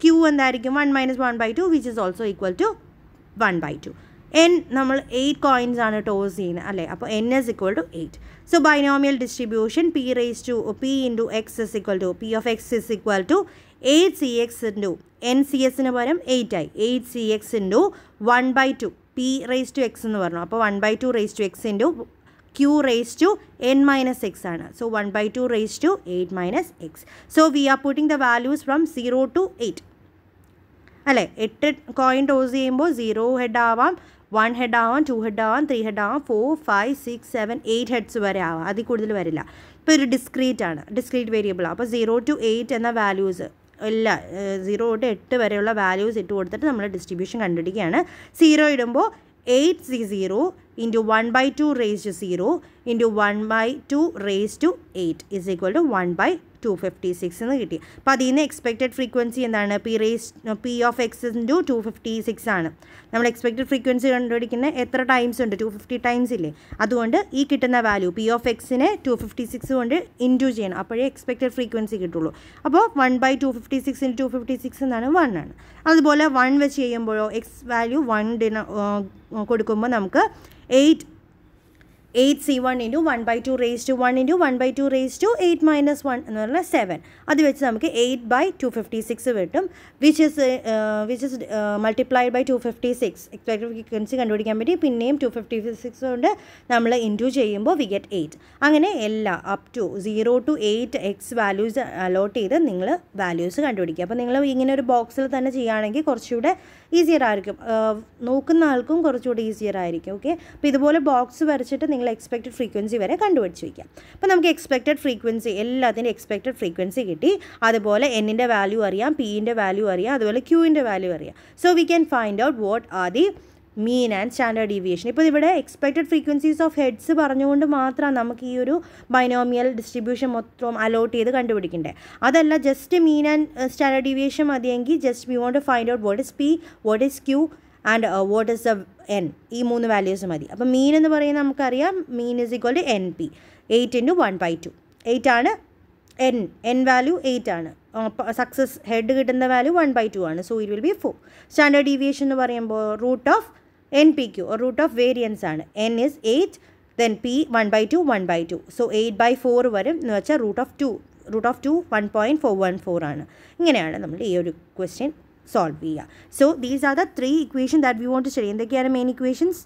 q എന്തായിരിക്കും one minus one by two which is also equal to one by two n നമ്മൾ എയ്റ്റ് കോയിൻസ് ആണ് ടോസ് ചെയ്യുന്നത് അല്ലേ അപ്പോൾ n is equal to eight so binomial distribution p raise to p into x is equal to p of x is equal to eight c x into n c എസിന് പകരം എയ്റ്റ് ആയി eight c x into one by two p raise to x എന്ന് പറഞ്ഞു അപ്പോൾ one by two raise to x into q raise to n minus x ആണ് so one by two raise to eight minus x so we are putting the values from zero to eight അല്ലേ എട്ട് കോയിൻ ടോസ് ചെയ്യുമ്പോൾ സീറോ ഹെഡ് ആവാം വൺ ഹെഡ് ആവാം ടു ഹെഡ് ആവാം ത്രീ ഹെഡ് ആവാം four five six seven eight heads വരെ ആവാം അതിൽ കൂടുതൽ വരില്ല ഇപ്പോൾ ഒരു ഡിസ്ക്രീറ്റ് ആണ് ഡിസ്ക്രീറ്റ് വേരിയബിൾ ആണ് അപ്പോൾ സീറോ ടു എയ്റ്റ് എന്ന വാല്യൂസ് എല്ലാ സീറോ ടു എട്ട് വരെയുള്ള വാല്യൂസ് ഇട്ട് കൊടുത്തിട്ട് നമ്മൾ ഡിസ്ട്രിബ്യൂഷൻ കണ്ടുപിടിക്കുകയാണ് സീറോ ഇടുമ്പോൾ eight c zero into one by two raise to zero into one by two raise to eight is equal to one by two fifty six എന്ന് കിട്ടി അപ്പോൾ അതിൽ നിന്ന് എക്സ്പെക്റ്റഡ് ഫ്രീക്വൻസി എന്താണ് p raise p of x into two fifty six ആണ് നമ്മൾ എക്സ്പെക്റ്റഡ് ഫ്രീക്വൻസി കണ്ടുപിടിക്കുന്ന എത്ര ടൈംസ് ഉണ്ട് ടു ഫിഫ്റ്റി ടൈംസ് ഇല്ലേ അതുകൊണ്ട് ഈ കിട്ടുന്ന വാല്യൂ പി ഓഫ് എക്സിനെ ടു ഫിഫ്റ്റി സിക്സ് കൊണ്ട് ഇൻറ്റു ചെയ്യണം അപ്പോഴേ എക്സ്പെക്റ്റഡ് ഫ്രീക്വൻസി കിട്ടുള്ളൂ അപ്പോൾ one by two fifty six into two fifty six എന്നാണ് വൺ ആണ് അതുപോലെ വൺ വെച്ച് ചെയ്യുമ്പോഴോ എക്സ് വാല്യൂ വൺ ഡിന കൊടുക്കുമ്പോൾ നമുക്ക് eight eight c one into one by two raise to one into one by two raise to eight minus one എന്ന് പറഞ്ഞാൽ സെവൻ അത് വെച്ച് നമുക്ക് eight by two fifty six കിട്ടും which is which is multiplied by two fifty six expected frequency കണ്ടുപിടിക്കാൻ പറ്റി പിന്നെയും ടു ഫിഫ്റ്റി സിക്സ് കൊണ്ട് നമ്മൾ ഇൻറ്റു ചെയ്യുമ്പോൾ വി ഗെറ്റ് എയ്റ്റ് അങ്ങനെ എല്ലാ up to zero to eight x values allot ചെയ്ത് നിങ്ങൾ വാല്യൂസ് കണ്ടുപിടിക്കുക അപ്പോൾ നിങ്ങൾ ഇങ്ങനെ ഒരു ബോക്സിൽ തന്നെ ചെയ്യുകയാണെങ്കിൽ കുറച്ചുകൂടെ ഈസിയർ ആയിരിക്കും uh, നോക്കുന്ന ആൾക്കും കുറച്ചുകൂടി ഈസിയർ ആയിരിക്കും ഓക്കെ അപ്പോൾ ഇതുപോലെ ബോക്സ് വരച്ചിട്ട് നിങ്ങൾ എക്സ്പെക്റ്റഡ് ഫ്രീക്വൻസി വരെ കണ്ടുപിടിച്ച് വയ്ക്കാം അപ്പോൾ നമുക്ക് എക്സ്പെക്റ്റഡ് ഫ്രീക്വൻസി എല്ലാത്തിൻ്റെ എക്സ്പെക്റ്റഡ് ഫ്രീക്വൻസി കിട്ടി അതുപോലെ എന്നിൻ്റെ വാല്യൂ അറിയാം പിയിൻ്റെ വാല്യൂ അറിയാം അതുപോലെ ക്യൂവിൻ്റെ വാല്യൂ അറിയാം so we can find out what are the mean and standard deviation ഇപ്പോൾ ഇവിടെ എക്സ്പെക്റ്റഡ് ഫ്രീക്വൻസീസ് ഓഫ് ഹെഡ്സ് പറഞ്ഞുകൊണ്ട് മാത്രമാണ് നമുക്ക് ഈ ഒരു ബൈനോമിയൽ ഡിസ്ട്രിബ്യൂഷൻ മൊത്തം അലോട്ട് ചെയ്ത് കണ്ടുപിടിക്കേണ്ടത് അതല്ല just mean and standard deviation മതിയെങ്കിൽ just we want to find out what is p what is q and what is a n ഈ മൂന്ന് വാല്യൂസ് മതി അപ്പം മീൻ എന്ന് പറയുന്നത് നമുക്കറിയാം mean is equal to N p eight into one by two eight ആണ് എൻ എൻ വാല്യൂ എയ്റ്റ് ആണ് സക്സസ് ഹെഡ് കിട്ടുന്ന വാല്യൂ വൺ ബൈ ടു ആണ് so it will be four standard deviation എന്ന് പറയുമ്പോൾ root of n p q root of variance ആണ് n is eight then p one by two one by two so eight by four വരും എന്ന് വെച്ചാൽ root of two root of two one point four one four ആണ് ഇങ്ങനെയാണ് നമ്മൾ ഈ ഒരു ക്വസ്റ്റ്യൻ സോൾവ് ചെയ്യുക so these are the three equation that we want to study എന്തൊക്കെയാണ് മെയിൻ ഇക്വേഷൻസ്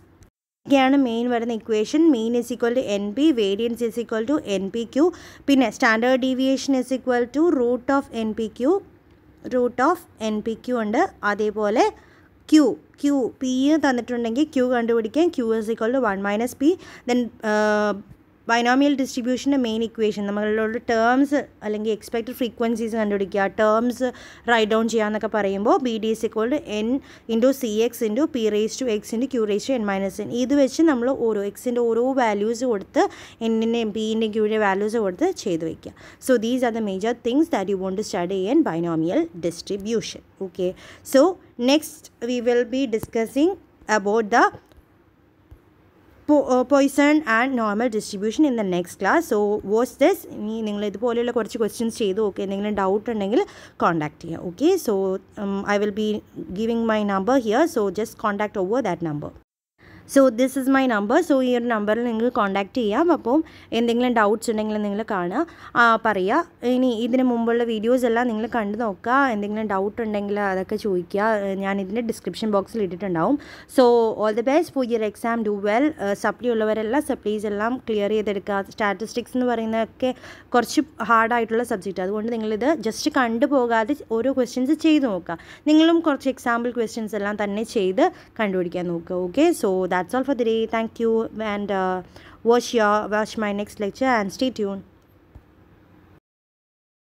ഇതൊക്കെയാണ് മെയിൻ വരുന്ന equation mean is equal to N P variance is equal to N p q പിന്നെ standard deviation is equal to root of n p q root of n p q ഉണ്ട് അതേപോലെ ക്യൂ ക്യൂ പി തന്നിട്ടുണ്ടെങ്കിൽ ക്യൂ കണ്ടുപിടിക്കാൻ q is equal to one minus p then binomial ഡിസ്ട്രിബ്യൂഷൻ്റെ മെയിൻ ഇക്വേഷൻ നമ്മളുള്ള ടേംസ് അല്ലെങ്കിൽ എക്സ്പെക്റ്റഡ് ഫ്രീക്വൻസീസ് കണ്ടുപിടിക്കുക ടേംസ് റൈഡ് ഡൗൺ ചെയ്യുക എന്നൊക്കെ പറയുമ്പോൾ b d s equal to n into c x into p raise to x into q raise to n minus n ഇത് വെച്ച് നമ്മൾ ഓരോ എക്സിൻ്റെ ഓരോ വാല്യൂസ് കൊടുത്ത് എന്നിൻ്റെയും പിൻ്റെയും ക്യൂവിൻ്റെ വാല്യൂസ് കൊടുത്ത് ചെയ്ത് വയ്ക്കുക so these are the major things that you want to study in binomial distribution okay so next we will be discussing about the poison and normal distribution in the next class. So watch this. You have any questions, okay? If you have any contact here, okay? So um, I will be giving my number here. So just contact over that number. So this is my number so ഈ ഒരു നമ്പറിൽ നിങ്ങൾ കോൺടാക്റ്റ് ചെയ്യാം അപ്പം എന്തെങ്കിലും ഡൗട്ട്സ് ഉണ്ടെങ്കിൽ നിങ്ങൾ കാണുക പറയുക ഇനി ഇതിന് മുമ്പുള്ള വീഡിയോസ് എല്ലാം നിങ്ങൾ കണ്ടു നോക്കുക എന്തെങ്കിലും ഡൗട്ട് ഉണ്ടെങ്കിൽ അതൊക്കെ ചോദിക്കുക ഞാൻ ഇതിൻ്റെ ഡിസ്ക്രിപ്ഷൻ ബോക്സിൽ ഇട്ടിട്ടുണ്ടാവും so all the best for your exam do well supply ഉള്ളവരെല്ലാം സപ്ലീസ് എല്ലാം ക്ലിയർ ചെയ്തെടുക്കുക സ്റ്റാറ്റിസ്റ്റിക്സ് എന്ന് പറയുന്നതൊക്കെ കുറച്ച് ഹാർഡായിട്ടുള്ള സബ്ജക്റ്റ് അതുകൊണ്ട് നിങ്ങളിത് ജസ്റ്റ് കണ്ടു പോകാതെ ഓരോ ക്വസ്റ്റ്യൻസ് ചെയ്ത് നോക്കുക നിങ്ങളും കുറച്ച് എക്സാമ്പിൾ ക്വസ്റ്റ്യൻസ് എല്ലാം തന്നെ ചെയ്ത് കണ്ടുപിടിക്കാൻ നോക്കുക okay so that that's all for the day thank you and uh, watch your watch my next lecture and stay tuned